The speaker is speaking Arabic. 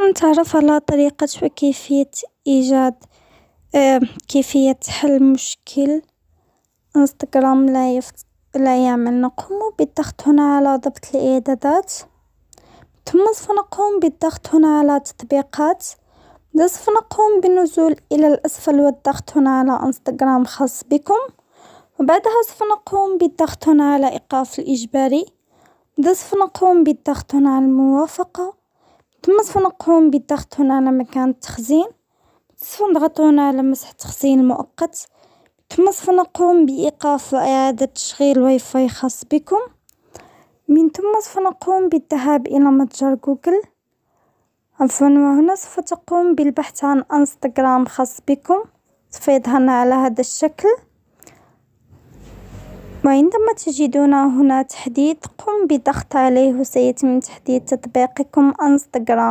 نتعرف على طريقة وكيفية إيجاد آه، كيفية حل مشكل انستغرام لا يفت- لا يعمل نقوم بالضغط هنا على ضبط الاعدادات ثم سنقوم بالضغط هنا على تطبيقات سوف نقوم بالنزول الى الاسفل والضغط هنا على انستغرام خاص بكم وبعدها سوف نقوم بالضغط هنا على ايقاف الاجباري سوف نقوم بالضغط هنا على الموافقة. ثم سنقوم بالضغط هنا على مكان التخزين، سنضغط هنا على مسح التخزين المؤقت، ثم سنقوم بإيقاف وإعادة تشغيل واي فاي خاص بكم، من ثم سنقوم بالذهاب إلى متجر جوجل، عفوا وهنا سوف تقوم بالبحث عن انستغرام خاص بكم، سوف يظهرنا على هذا الشكل. وعندما تجدون هنا تحديث قم بضغط عليه وسيتم تحديث تطبيقكم انستغرام.